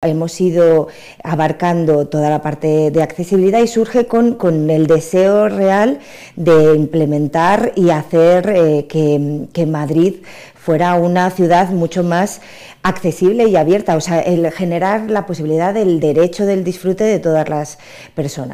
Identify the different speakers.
Speaker 1: Hemos ido abarcando toda la parte de accesibilidad y surge con, con el deseo real de implementar y hacer eh, que, que Madrid fuera una ciudad mucho más accesible y abierta, o sea, el generar la posibilidad del derecho del disfrute de todas las personas.